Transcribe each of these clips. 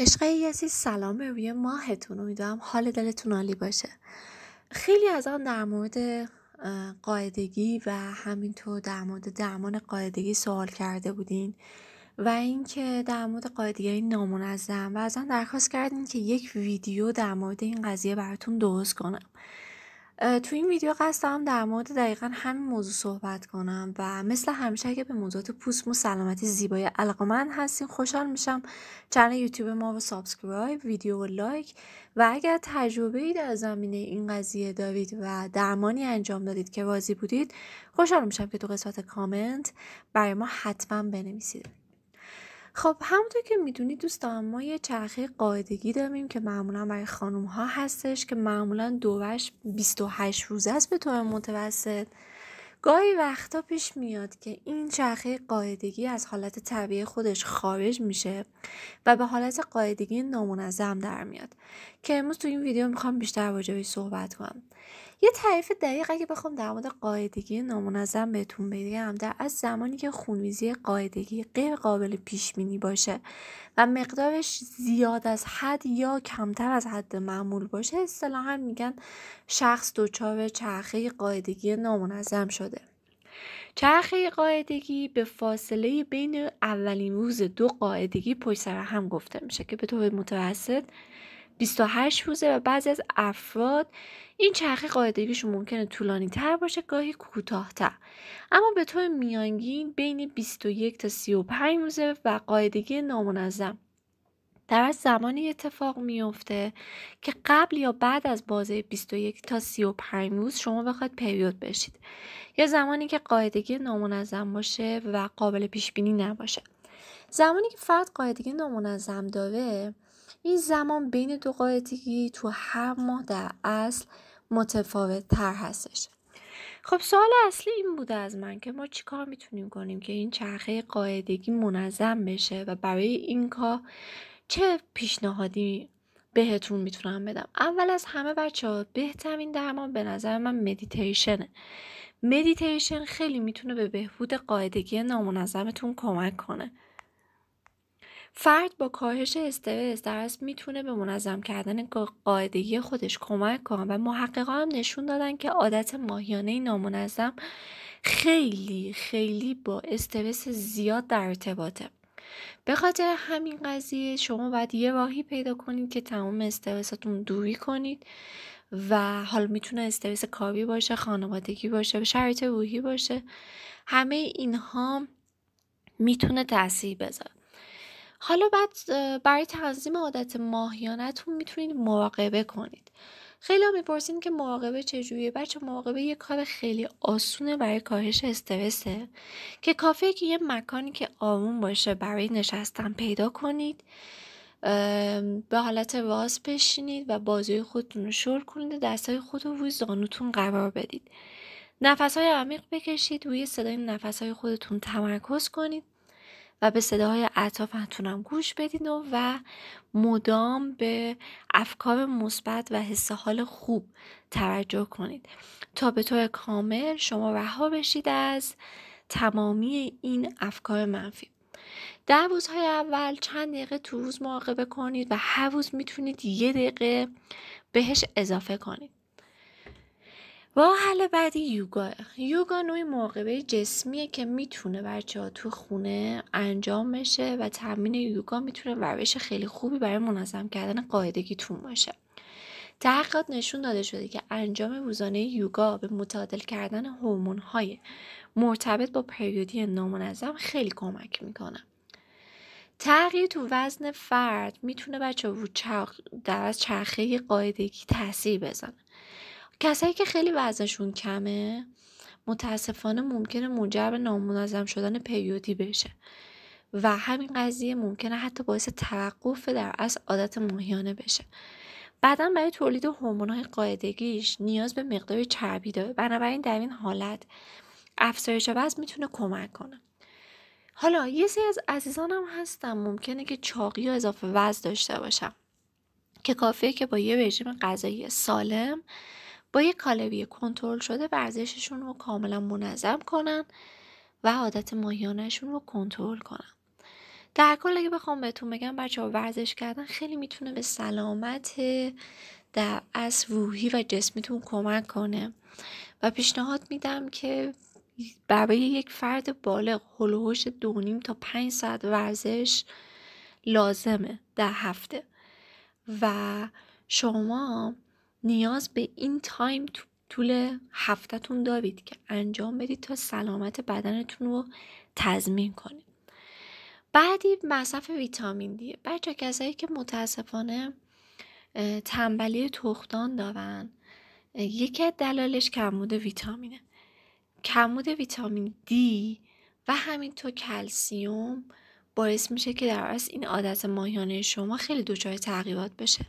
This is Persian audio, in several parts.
عشق یسی سلام روی ماهتون امیدوارم حال دلتون عالی باشه خیلی از آن در مورد قاعدگی و همینطور در مورد درمان قاعدگی سوال کرده بودین و اینکه در مورد قاعدگی نامنظم و از آن درخواست کردین که یک ویدیو در مورد این قضیه براتون درست کنم تو این ویدیو قصد دارم در مورد دقیقا همین موضوع صحبت کنم و مثل همیشه اگه به موضوعات پوست و سلامتی زیبایی من هستین خوشحال میشم چنل یوتیوب ما رو سابسکرایب ویدیو و لایک و اگر تجربه ای در زمینه این قضیه دارید و درمانی انجام دادید که راضی بودید خوشحال میشم که تو قسمت کامنت برای ما حتما بنویسید خب همونطور که میدونید دوستان ما یه چرخه قاعدگی داریم که معمولا برای خانوم ها هستش که معمولا دوش 28 روزه است به طور متوسط گاهی وقتا پیش میاد که این چرخه قاعدگی از حالت طبیعی خودش خارج میشه و به حالت قاعدگی نامنظم در میاد که امروز تو این ویدیو میخوام بیشتر راجبش صحبت کنم یه تعریف دقیق اگه بخوام در مورد قاعدگی نامنظم بهتون بگم در از زمانی که خونریزی قاعدگی غیر قابل پیش بینی باشه و مقدارش زیاد از حد یا کمتر از حد معمول باشه اصطلاحا میگن شخص دچار چرخه قاعدگی نامنظم شده چرخه قاعدگی به فاصله بین اولین روز دو قاعدگی پشت سر هم گفته میشه که به طور متوسط 28 روزه و بعضی از افراد این چرخه قاعدگیشون ممکنه طولانی تر باشه گاهی کوتاهتر اما به طور میانگین بین 21 تا 35 روزه و قاعدگی نامنظم در از زمانی اتفاق میفته که قبل یا بعد از بازه 21 تا 35 روز شما بخواید پریود بشید یا زمانی که قاعدگی نامنظم باشه و قابل پیش بینی نباشه زمانی که فرد قاعدگی نامنظم داره این زمان بین دو قاعدگی تو هر ماه در اصل متفاوت تر هستش خب سوال اصلی این بوده از من که ما کار میتونیم کنیم که این چرخه قاعدگی منظم بشه و برای این کار چه پیشنهادی بهتون میتونم بدم اول از همه بچه ها بهترین درمان به نظر من مدیتیشنه مدیتیشن خیلی میتونه به بهبود قاعدگی نامنظمتون کمک کنه فرد با کاهش استرس درست میتونه به منظم کردن قاعدگی خودش کمک کنه و محققا هم نشون دادن که عادت ماهیانه نامنظم خیلی خیلی با استرس زیاد در ارتباطه به خاطر همین قضیه شما باید یه راهی پیدا کنید که تمام استرساتون دوری کنید و حالا میتونه استرس کاری باشه خانوادگی باشه شرط روحی باشه همه اینها میتونه تاثیر بذاره حالا بعد برای تنظیم عادت ماهیانتون میتونید مراقبه کنید خیلی ها میپرسین که مراقبه چجوریه بچه مراقبه یه کار خیلی آسونه برای کاهش استرسه که کافیه که یه مکانی که آروم باشه برای نشستن پیدا کنید به حالت راز بشینید و بازوی خودتون رو شل کنید دستای خود رو روی زانوتون قرار بدید نفس های عمیق بکشید روی صدای نفس های خودتون تمرکز کنید و به صداهای اطرافتونم گوش بدین و, و مدام به افکار مثبت و حس حال خوب توجه کنید تا به طور کامل شما رها بشید از تمامی این افکار منفی در روزهای اول چند دقیقه تو روز مراقبه کنید و هر روز میتونید یه دقیقه بهش اضافه کنید حل بعدی یوگا یوگا نوعی مراقبه جسمیه که میتونه بچه ها تو خونه انجام بشه و تمرین یوگا میتونه روش خیلی خوبی برای منظم کردن قاعدگیتون باشه تحقیقات نشون داده شده که انجام روزانه یوگا به متعادل کردن هومون های مرتبط با پریودی نامنظم خیلی کمک میکنه تغییر تو وزن فرد میتونه بچه رو چرخ در از چرخه قاعدگی تاثیر بزنه کسایی که خیلی وزنشون کمه متاسفانه ممکنه منجر به نامنظم شدن پریودی بشه و همین قضیه ممکنه حتی باعث توقف در از عادت ماهیانه بشه بعدا برای تولید های قاعدگیش نیاز به مقداری چربی داره بنابراین در این حالت افزایش وزن میتونه کمک کنه حالا یه سری از عزیزانم هستم ممکنه که چاقی و اضافه وزن داشته باشم که کافیه که با یه رژیم غذایی سالم با یک کالبی کنترل شده ورزششون رو کاملا منظم کنن و عادت ماهیانهشون رو کنترل کنن در کل اگه بخوام بهتون بگم بچه ها ورزش کردن خیلی میتونه به سلامت در از روحی و جسمیتون کمک کنه و پیشنهاد میدم که برای یک فرد بالغ هلوهوش دو نیم تا پنج ساعت ورزش لازمه در هفته و شما نیاز به این تایم طول هفتهتون دارید که انجام بدید تا سلامت بدنتون رو تضمین کنید بعدی مصرف ویتامین دیه بچه کسایی که متاسفانه تنبلی تختان دارن یکی از دلایلش کمبود ویتامینه کمبود ویتامین دی و همینطور کلسیوم باعث میشه که در از این عادت ماهیانه شما خیلی دچار تغییرات بشه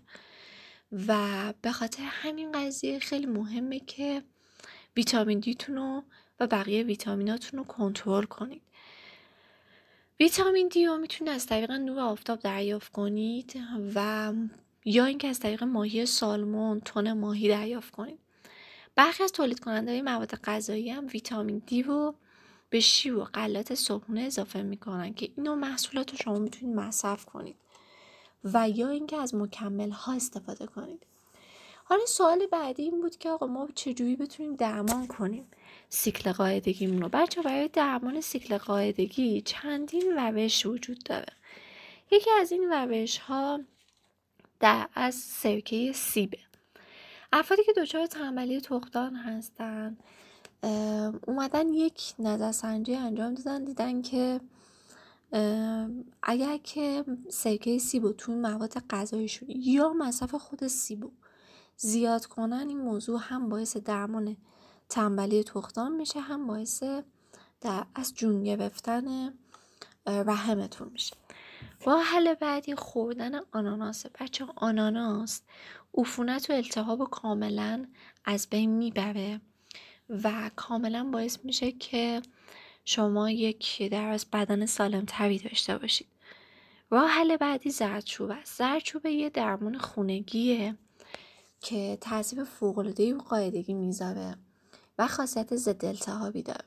و به خاطر همین قضیه خیلی مهمه که ویتامین دیتون رو و بقیه ویتامیناتون رو کنترل کنید ویتامین دی رو میتونید از طریق نور آفتاب دریافت کنید و یا اینکه از طریق ماهی سالمون تون ماهی دریافت کنید برخی از تولید کننده مواد غذایی هم ویتامین دی رو به شیر و غلات صبحونه اضافه میکنن که اینو محصولات رو شما میتونید مصرف کنید و یا اینکه از مکمل ها استفاده کنید حالا سوال بعدی این بود که آقا ما چجوری بتونیم درمان کنیم سیکل قاعدگیمون رو بچه برای درمان سیکل قاعدگی چندین روش وجود داره یکی از این روش ها در از سرکه سیبه افرادی که دچار تنبلی تختان هستن اومدن یک نظرسنجی انجام دادن دیدن که اگر که سرکه سیبو تو مواد غذاییشون یا مصرف خود سیبو زیاد کنن این موضوع هم باعث درمان تنبلی تختان میشه هم باعث در از جون گرفتن رحمتون میشه حل بعدی خوردن آناناسه بچه آناناس عفونت و التهاب کاملا از بین میبره و کاملا باعث میشه که شما یک در از بدن سالم تری داشته باشید راه حل بعدی زردچوب است زردچوب یه درمان خونگیه که تاثیر فوقالعاده و قاعدگی میذاره و خاصیت ضد التهابی داره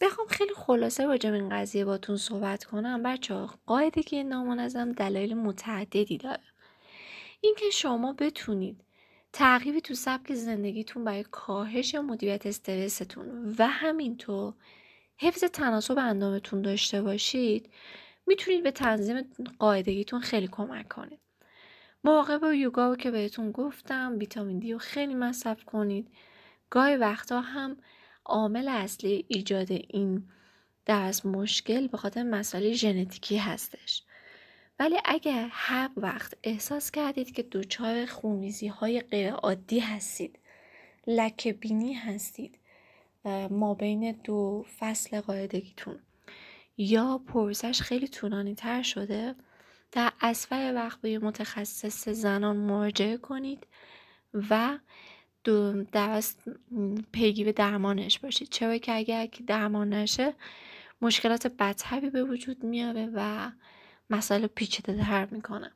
بخوام خیلی خلاصه راجع این قضیه باتون صحبت کنم بچه ها قاعدگی نامنظم دلایل متعددی داره اینکه شما بتونید تغییری تو سبک زندگیتون برای کاهش مدیریت استرستون و همینطور حفظ تناسب اندامتون داشته باشید میتونید به تنظیم قاعدگیتون خیلی کمک کنید با یوگا و که بهتون گفتم ویتامین دی رو خیلی مصرف کنید گاهی وقتا هم عامل اصلی ایجاد این درس مشکل به خاطر مسئله ژنتیکی هستش ولی اگر هر وقت احساس کردید که دچار خونریزی های غیر عادی هستید لکه بینی هستید ما بین دو فصل قاعدگیتون یا پرسش خیلی طولانی تر شده در اسرع وقت به متخصص زنان مراجعه کنید و در به درمانش باشید چرا که اگر درمان نشه مشکلات بدتری به وجود میاره و مسئله پیچیده تر میکنه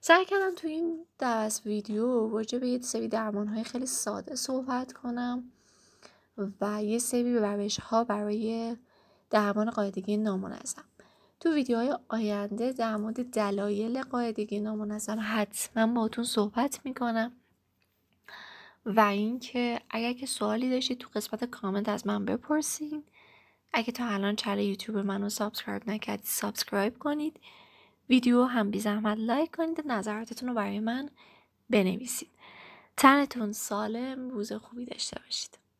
سعی کردم تو این درس ویدیو راجع به یه سری درمان های خیلی ساده صحبت کنم و یه سری روش ها برای درمان قاعدگی نامنظم تو ویدیوهای آینده در مورد دلایل قاعدگی نامنظم حتما باهاتون صحبت میکنم و اینکه اگر که سوالی داشتید تو قسمت کامنت از من بپرسید اگه تا الان چنل یوتیوب منو سابسکرایب نکردید سابسکرایب کنید ویدیو هم بی زحمت لایک کنید نظراتتون رو برای من بنویسید تنتون سالم روز خوبی داشته باشید